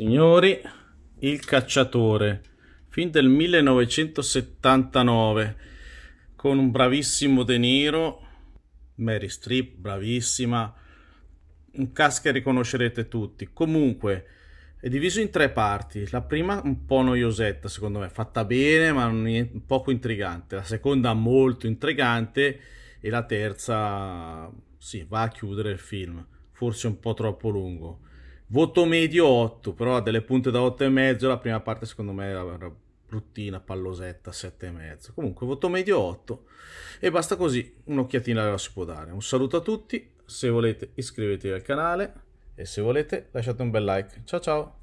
Signori, Il cacciatore, fin del 1979, con un bravissimo De Niro, Mary Streep, bravissima, un casco che riconoscerete tutti. Comunque, è diviso in tre parti. La prima un po' noiosetta, secondo me, fatta bene ma un poco intrigante. La seconda molto intrigante e la terza, sì, va a chiudere il film, forse un po' troppo lungo. Voto medio 8, però ha delle punte da 8,5. La prima parte secondo me era bruttina, pallosetta, 7,5. Comunque voto medio 8 e basta così, un'occhiatina la si può dare. Un saluto a tutti, se volete iscrivetevi al canale e se volete lasciate un bel like. Ciao ciao!